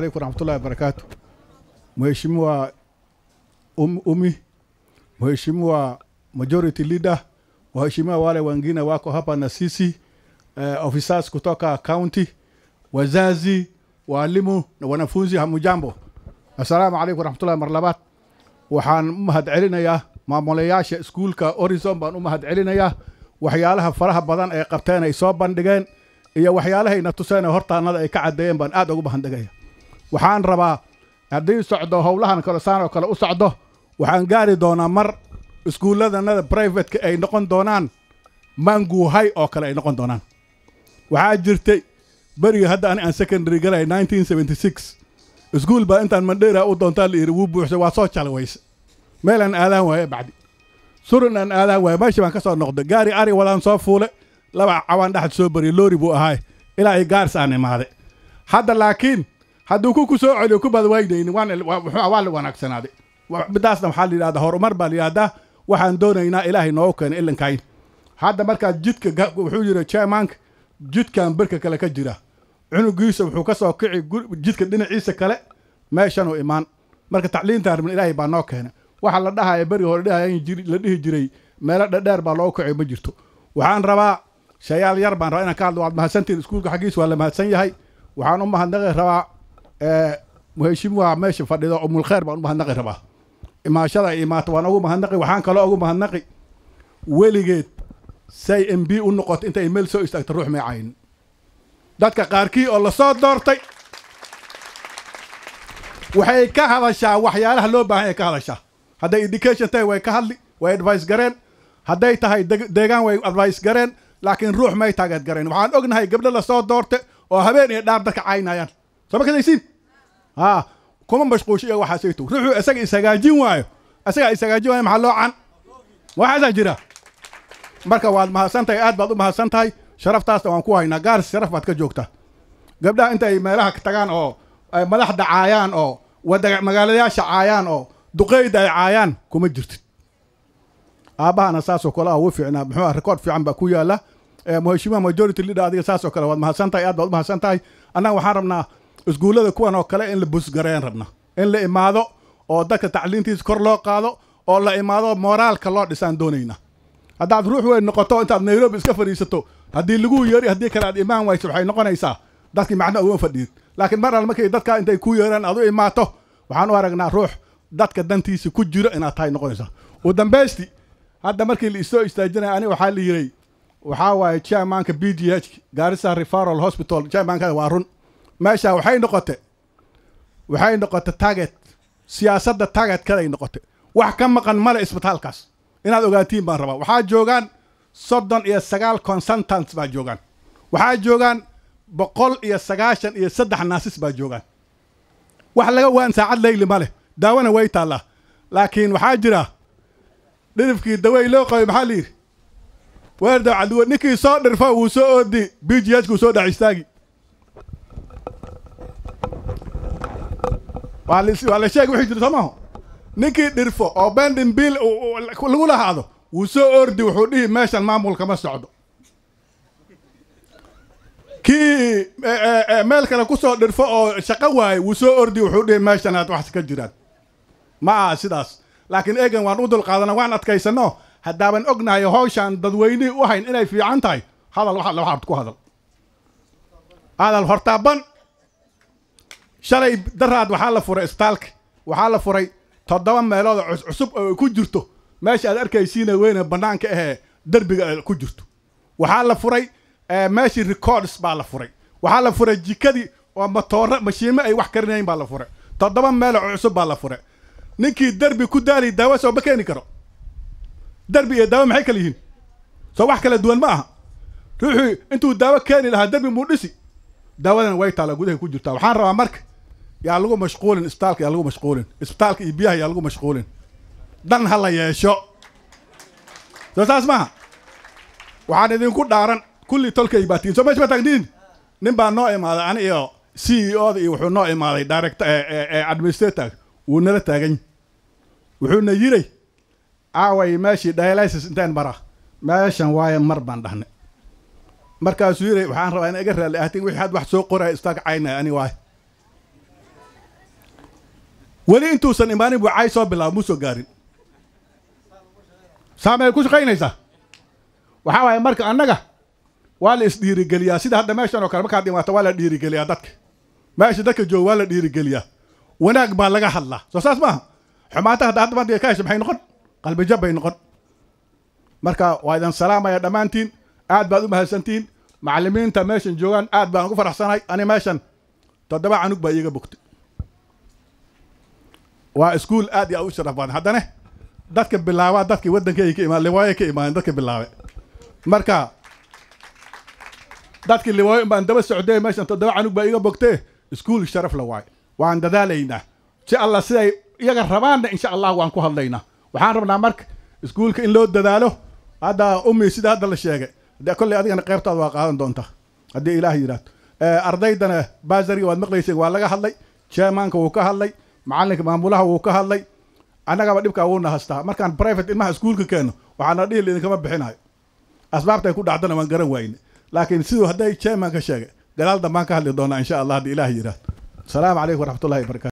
Alaikum warahmatullahi wabarakatuh. Mheshimiwa um, Umi, Mheshimiwa Majority Leader, waheshimiwa wale wengine wako hapa na sisi uh, officers kutoka county, wazazi, waalimu na wanafunzi, hamujambo. Assalamu alaikum warahmatullahi marlabaad. Waxaan u mahadcelinayaa maamulayaasha iskuulka orizon baan u mahadcelinayaa waxyaalaha faraha badan ee qabteen ay soo bandhigeen iyo waxyaalahayna ina tuseen hortaanada ay ka caddeeyeen baan aad ugu mahadcelinayaa waxaan rabaa haddii socdo howlahan kalosaan oo kale u socdo waxaan gaari doonaa mar iskuulladanada brivatka ay noqon doonaan manguhay oo kale ay noqon doonaan waxaa jirtay beriga hadda ani aan secondary galay nineteen seventy six iskuul baa intaan mandheera u doontaa la yidhi wuu buuxsay waa soo jalwayse meel aan aadaan waaye bacdi surin aan aadaan waaye meeshii baan ka soo noqday gaari ari wadaan soo fuule laba cawaan dhexad soo bariyay loori buu ahaay ilaa ay gaars aan imaade hadda laakiin hadduu ku ku soo celiyo ku badwaydayni waa la wanaagsanaaday midaasna waxaa layidhahdaa horumar baa layidhahdaa waxaan doonaynaa ilaahay noogu keena ilankayn hadda markaas jidka wuxuu yidhi jermank jidkan birka kale ka jira cunugiisa wuxuu ka soo kici jidka dhinaciisa kale meeshanuu imaan marka tacliintaan ilaahay baa noo keena waxa la dhahaya beriga hore la dhihi jiray meelo dhadheer baa loogu kaco ma jirto waxaan rabaa shayaal yar baan rabaa inaan ka hadlo waad mahadsantiin iskuulka xaggiis waa la mahadsan yahay waxaan u mahadnaqi rabaa muheshimuha eh, meesha fadhido umulkheyr baan u mahadnaqi rabaa imaashada imaato waan ugu mahadnaqi waxaan kaloo ugu mahadnaqi weligeed say m b u noqoto intay meel soo istaagto ruux may dadka qaarkii oo lasoo doortay waxay ka hadashaa waxyaalaha loo baahan ay ka hadashaa hadday education tahay way ka hadli way advice gareen hadday tahay deegaan way advice gareen laakiin ruux may taageed gareen waxaan ognahay gabdho lasoo doortay oo habeen iyo dhaar dadka caynayaan soo ma kuma mashquushiya waxaasayto ruuxuu isaga ishagaajin waayo isagaa ishagaajin waayo maxaa loocan waxaasaa jira marka waad mahadsan aad baad u mahadsan tahay sharaftaasna waan ku haynaa gaars sharaf baad ka joogta gabdhaha intay meelaha tagaan oo madaxda caayaan oo wada magaaladayaasha caayaan oo duqeyda ay caayaan kuma jirtid aabbahana saasoo kale ah uu fiicnaa muxuu ah fiican baa ku yaalla eh, muheshiimaha majority leader adiga saasoo kale waad mahadsan tahay aad baad u mahadsan tahay annaga waxaan rabnaa isguulada kuwan oo kale in la busgareen rabna in la imaado oo dadka tacliintiisa kor loo qaado oo la imaado moraalka loo dhisaan doonayna haddaad ruux weyn noqoto intaad nairobi iska fadhiisato haddii laguu yeeri haddii kale aad imaan wayso waxay noqonaysaa dadkii macno ugama fadhiid laakiin mar al markay dadkaa intay kuu yeeraan aad u imaato waxaan u aragnaa ruux dadka dantiisa ku jiro inaad tahay noqonaysaa ugu dambaystii hadda markii la isoo istaajinaya aniga waxaa la yiray waxaa waaye chairmanka b g h gaarisa referal hospital chairmanka waa run meeshaa waxay noqote waxay noqota target siyaasadda target kaday noqote wax ka maqan male isbitaalkaas inaad ogaatiin baan rabaa waxaa joogaan soddon iyo sagaal consultants baa joogaan waxaa joogaan boqol iyo sagaashan iyo saddex naasis baa joogaan wax laga waan saacad leyli ma daawana way taallaa laakiin waxaa jira dhirifkii dawey loo qabay maxaa layidhi weerda ninkii soo dhirfa wuu soo oodi bijiyajkuu soo dhex istaagi waa la sheeg wixii jiro soo maaho ninkii dhirfo oo bendin bill lagu lahaado wuu soo ordi wuxuu dhihi meeshan maamulkama socdo kii e, e, e, meel kale ku soo dhirfo oo shaqo waayo wuu soo ordi wuxuu dhihi meeshan aad wax ka jiraan ma aha sidaas laakiin eegan waan u dulqaadana waan adkaysano haddaaban ognahay howshaan dadweynihii u hayn inay fiican tahay hadal waxad waxaad ku hadal hadal hortaaban shalay daraad waxaa la furay isbitaalka waxaa la furay toddoba meelood cusub oo ku jirto meesha aad arkaysiina weyne bannaanka ahee derbiga ay ku jirto waxaa la furay eh, meeshii records baa la furay waxaa la furay jikadii oo matoore mashiime ay wax karinayn baa la furay toddoba meeloo cusub baa la furay ninkii derbi ku daaliya daawo soo ma keeni karo derbi iyo daawo maxay kala yihiin soo wax kala duwan ma aha ruuxii intuu daawo keeni lahaa derbi muu dhisi daawadana way taala gudaha ku jirtaa waxaan rabaa marka yaa lagu mashquulin isbitaalka yaa lagu mashquulin isbitaalka iyo biyaha yaa lagu mashquulin dhan ha la yeesho soo saas maaha waxaan idinku dhaaran kullii tolkay baa tiin soo mesh ma taagniin nin baa noo imaaday ani iyo c e o iyo wuxuu noo imaaday direct eh, eh, eh, administrator wuu nala taagany wuxuuna yiray aaway meeshii dialysis intaan mara meeshan waayo mar baan dhahnay markaasuu yiray waxaan rabaa ina iga raalli ahtiin wixii had wax soo qoraya isbitaalka caynaya ani waayo weli intuusan imaanin wacay soo bilaabo muusoo gaarin saamay ku shaqaynaysaa waxaa waaye marka annaga waa la isdhiirigeliyaa sida hadda meeshan oo kale markaad dhimaato waa la dhiirigeliyaa dadka meesha dadka jooga waa la dhiirigeliyaa wanaag baa laga hadlaa soo saas maaha xumaanta hadda hadda madiga ka hesha maxay noqon qalbijab bay noqon marka waa idin salaamaya dhammaantiin aad baad u mahadsantiin macallimiinta meeshan joogaan aad baan ugu faraxsanahay ani meeshan toddoba canug baa iiga bogtay waa iskuol aad iyo aad u sharaf badan haddana dadka bilaabaa dadkii waddankeey ka imaan liwaayo ka imaaneen dadka bilaabe marka dadkii liwaayo baan daba socdee meeshan toddoba canug baa iga bogtee iskuol sharaf la waaye waan dadaalaynaa si alla siday iyaga rabaanna insha allah waan ku hadlaynaa waxaan rabnaa marka iskuolka in loo dadaalo hadda ummi sida hadda la sheegay de kolley adigana qeybtaada waa qaadan doontaa haddii ilaah yidhaahdo eh, ardaydana basari waad maqlayseen waa laga hadlay chairmaanka wuu ka hadlay macalinka maamulaha wuu ka hadlay annagaba dhibkaa wuuna hastaa markaan brivate ilmaha iskuulka keenno waxaana dhihi idinkama bixinayo asbaabta ay ku dhacdana waan garan waayne laakiin siduu hadday jermanka sheegay gadaal dambaan ka hadli doonaa insha allah haddii ilaah yidhaahdo asalaamu calaykum waraxmatullahi barakaatu